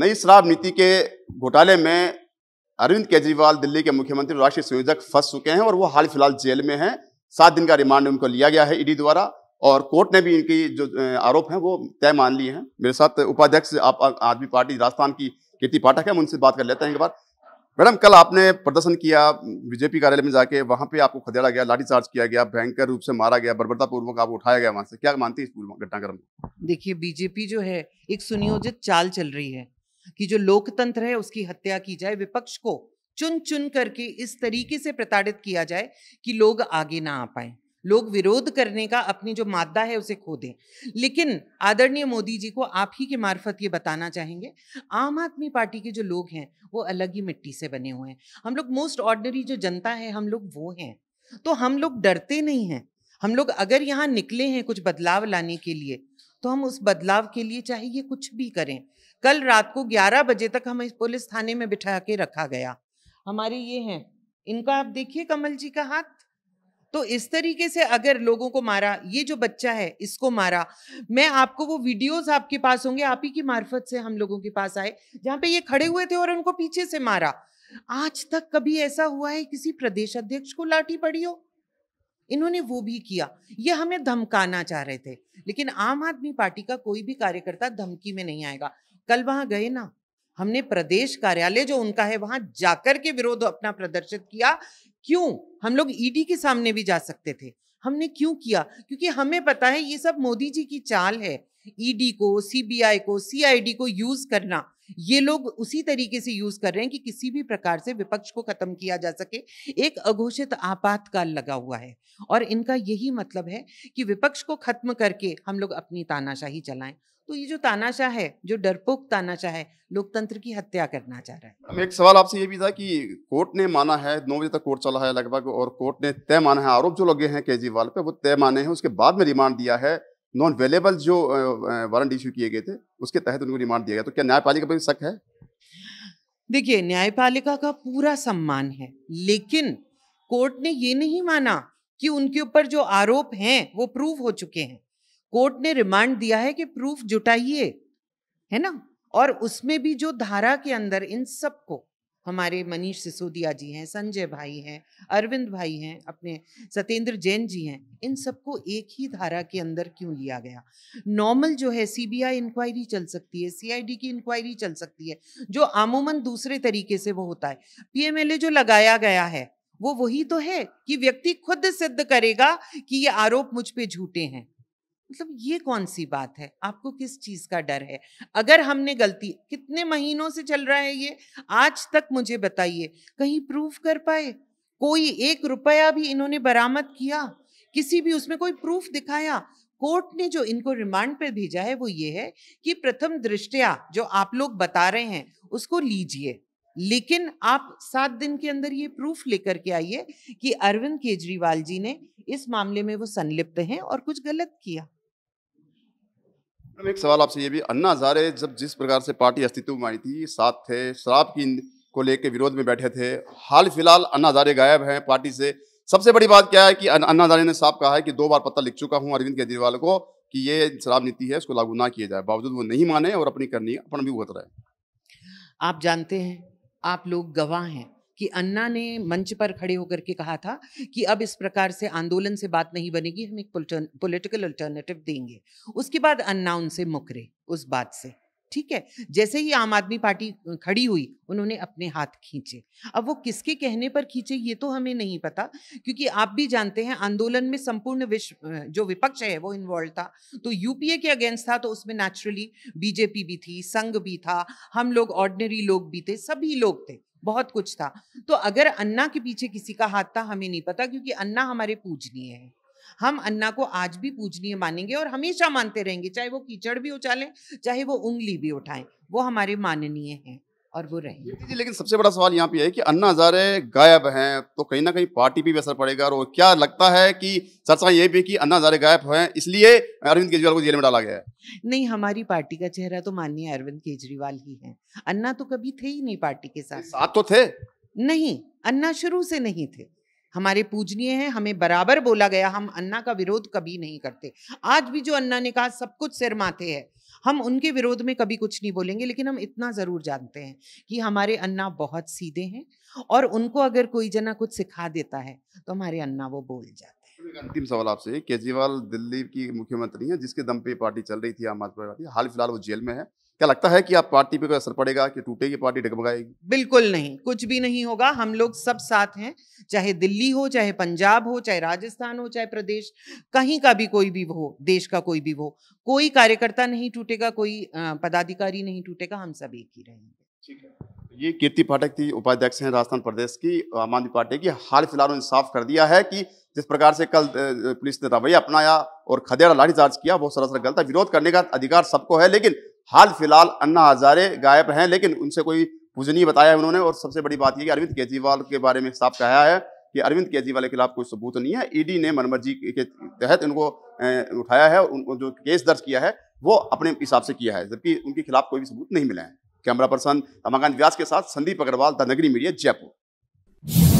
नई शराब नीति के घोटाले में अरविंद केजरीवाल दिल्ली के मुख्यमंत्री राष्ट्रीय संयोजक फंस चुके हैं और वो हाल फिलहाल जेल में हैं सात दिन का रिमांड उनको लिया गया है ईडी द्वारा और कोर्ट ने भी इनकी जो आरोप हैं वो तय मान लिए हैं मेरे साथ उपाध्यक्ष आप आदमी पार्टी राजस्थान की कीर्ति पाठक है उनसे बात कर लेते हैं एक बार मैडम कल आपने प्रदर्शन किया बीजेपी कार्यालय में जाके वहाँ पे आपको खदेड़ा गया लाठीचार्ज किया गया भयंकर रूप से मारा गया बर्बरतापूर्वक आपको उठाया गया वहाँ से क्या मानती है इस घटनाक्रम देखिए बीजेपी जो है एक सुनियोजित चाल चल रही है कि जो लोकतंत्र है उसकी हत्या की जाए विपक्ष को चुन चुन करके इस तरीके से प्रताड़ित किया जाए कि लोग आगे ना आ पाए लोग विरोध करने का अपनी जो मादा है उसे खो दें लेकिन आदरणीय मोदी जी को आप ही के मार्फत ये बताना चाहेंगे आम आदमी पार्टी के जो लोग हैं वो अलग ही मिट्टी से बने हुए हैं हम लोग मोस्ट ऑर्डनरी जो जनता है हम लोग वो हैं तो हम लोग डरते नहीं हैं हम लोग अगर यहाँ निकले हैं कुछ बदलाव लाने के लिए तो हम उस बदलाव के लिए चाहे ये कुछ भी करें कल रात को 11 बजे तक हम इस पुलिस थाने में बिठा के रखा गया हमारे ये हैं इनका आप देखिए कमल जी का हाथ तो इस तरीके से अगर लोगों को मारा ये जो बच्चा है इसको मारा मैं आपको वो वीडियोस आपके पास होंगे आप ही की मार्फत से हम लोगों के पास आए जहाँ पे ये खड़े हुए थे और उनको पीछे से मारा आज तक कभी ऐसा हुआ है किसी प्रदेश अध्यक्ष को लाठी पड़ी हो इन्होंने वो भी किया ये हमें धमकाना चाह रहे थे लेकिन आम आदमी पार्टी का कोई भी कार्यकर्ता धमकी में नहीं आएगा कल वहां गए ना हमने प्रदेश कार्यालय जो उनका है वहां जाकर के विरोध अपना प्रदर्शित किया क्यों हम लोग ईडी के सामने भी जा सकते थे हमने क्यों किया क्योंकि हमें पता है ये सब मोदी जी की चाल है ईडी को सीबीआई को सीआईडी को यूज करना ये लोग उसी तरीके से यूज कर रहे हैं कि किसी भी प्रकार से विपक्ष को खत्म किया जा सके एक अघोषित आपातकाल लगा हुआ है और इनका यही मतलब है कि विपक्ष को खत्म करके हम लोग अपनी तानाशाही चलाएं तो ये जो तानाशाह है जो डरपोक तानाशाह है लोकतंत्र की हत्या करना चाह रहा है एक सवाल आपसे ये भी था कि कोर्ट ने माना है नौ बजे तक कोर्ट चला है लगभग और कोर्ट ने तय माना है आरोप जो लगे हैं केजरीवाल पे वो तय माने हैं उसके बाद में रिमांड दिया है नॉन वेलेबल जो वारंट इश्यू किए गए थे उसके तहत उनको रिमांड दिया गया तो क्या न्यायपालिका पर शक है देखिए न्यायपालिका का पूरा सम्मान है लेकिन कोर्ट ने ये नहीं माना कि उनके ऊपर जो आरोप हैं वो प्रूव हो चुके हैं कोर्ट ने रिमांड दिया है कि प्रूफ जुटाइए है ना और उसमें भी जो धारा के अंदर इन सबको हमारे मनीष सिसोदिया जी हैं संजय भाई हैं अरविंद भाई हैं अपने सत्येंद्र जैन जी हैं इन सबको एक ही धारा के अंदर क्यों लिया गया नॉर्मल जो है सीबीआई इंक्वायरी चल सकती है सीआईडी की इंक्वायरी चल सकती है जो आमूमन दूसरे तरीके से वो होता है पीएमएलए जो लगाया गया है वो वही तो है कि व्यक्ति खुद सिद्ध करेगा कि ये आरोप मुझ पर झूठे हैं मतलब ये कौन सी बात है आपको किस चीज का डर है अगर हमने गलती कितने महीनों से चल रहा है ये आज तक मुझे बताइए कहीं प्रूफ कर पाए कोई एक रुपया भी इन्होंने बरामद किया किसी भी उसमें कोई प्रूफ दिखाया कोर्ट ने जो इनको रिमांड पर भेजा है वो ये है कि प्रथम दृष्टया जो आप लोग बता रहे हैं उसको लीजिए लेकिन आप सात दिन के अंदर ये प्रूफ लेकर के आइए कि अरविंद केजरीवाल जी ने इस मामले में वो संलिप्त हैं और कुछ गलत किया मैम एक सवाल आपसे ये भी अन्ना हजारे जब जिस प्रकार से पार्टी अस्तित्व में आई थी साथ थे शराब की को लेकर विरोध में बैठे थे हाल फिलहाल अन्ना हजारे गायब हैं पार्टी से सबसे बड़ी बात क्या है कि अन्ना हजारे ने साफ कहा है कि दो बार पता लिख चुका हूँ अरविंद केजरीवाल को कि ये शराब नीति है उसको लागू ना किया जाए बावजूद वो नहीं माने और अपनी करनी अपन भी उगत रहे आप जानते हैं आप लोग गवाह हैं कि अन्ना ने मंच पर खड़े होकर के कहा था कि अब इस प्रकार से आंदोलन से बात नहीं बनेगी हम एक पोलिटिकल अल्टरनेटिव देंगे उसके बाद अन्ना उनसे मुकरे उस बात से ठीक है जैसे ही आम आदमी पार्टी खड़ी हुई उन्होंने अपने हाथ खींचे अब वो किसके कहने पर खींचे ये तो हमें नहीं पता क्योंकि आप भी जानते हैं आंदोलन में संपूर्ण विश्व जो विपक्ष है वो इन्वॉल्व था तो यूपीए के अगेंस्ट था तो उसमें नेचुरली बीजेपी भी थी संघ भी था हम लोग ऑर्डनरी लोग भी थे सभी लोग थे बहुत कुछ था तो अगर अन्ना के पीछे किसी का हाथ था हमें नहीं पता क्योंकि अन्ना हमारे पूजनीय है हम अन्ना को आज भी पूजनीय मानेंगे और हमेशा मानते रहेंगे चाहे वो कीचड़ भी उछालें चाहे वो उंगली भी उठाएं वो हमारे माननीय हैं और वो रहेंगे लेकिन सबसे बड़ा सवाल यहाँ पे है कि अन्ना हजारे गायब हैं तो कहीं ना कहीं पार्टी पे भी असर पड़ेगा और क्या लगता है कि चर्चा ये भी कि अन्ना हजारे गायब हैं इसलिए अरविंद केजरीवाल को जेल में डाला गया है नहीं हमारी पार्टी का चेहरा तो माननीय अरविंद केजरीवाल ही है अन्ना तो कभी थे ही नहीं पार्टी के साथ साथ तो थे नहीं अन्ना शुरू से नहीं थे हमारे पूजनीय हैं हमें बराबर बोला गया हम अन्ना का विरोध कभी नहीं करते आज भी जो अन्ना ने कहा सब कुछ सिर माथे है हम उनके विरोध में कभी कुछ नहीं बोलेंगे लेकिन हम इतना ज़रूर जानते हैं कि हमारे अन्ना बहुत सीधे हैं और उनको अगर कोई जना कुछ सिखा देता है तो हमारे अन्ना वो बोल जाते अंतिम सवाल आपसे केजरीवाल दिल्ली की मुख्यमंत्री हैं जिसके दम पे पार्टी चल रही थी आम आदमी पार्टी हाल फिलहाल वो जेल में है क्या लगता है कि आप पार्टी पे कोई असर पड़ेगा कि टूटेगी पार्टी डगमगाएगी बिल्कुल नहीं कुछ भी नहीं होगा हम लोग सब साथ हैं चाहे दिल्ली हो चाहे पंजाब हो चाहे राजस्थान हो चाहे प्रदेश कहीं का भी कोई भी हो देश का कोई भी हो कोई कार्यकर्ता नहीं टूटेगा कोई पदाधिकारी नहीं टूटेगा हम सब एक ही रहेंगे ठीक है ये कीर्ति पाठक थी उपाध्यक्ष हैं राजस्थान प्रदेश की आम आदमी पार्टी की हाल फिलहाल उन्हें साफ कर दिया है कि जिस प्रकार से कल पुलिस ने रवैया अपनाया और खदेड़ा लाठीचार्ज किया वो सरासर गलत है विरोध करने का अधिकार सबको है लेकिन हाल फिलहाल अन्ना हजारे गायब हैं लेकिन उनसे कोई नहीं बताया उन्होंने और सबसे बड़ी बात यह कि अरविंद केजरीवाल के बारे में साफ कहा है कि अरविंद केजरीवाल के खिलाफ कोई सबूत नहीं है ईडी ने मनमर्जी के तहत उनको उठाया है उनको जो केस दर्ज किया है वो अपने हिसाब से किया है जबकि उनके खिलाफ कोई भी सबूत नहीं मिला है कैमरा पर्सन रमाकांत व्यास के साथ संदीप अग्रवाल द नगरी मीडिया जयपुर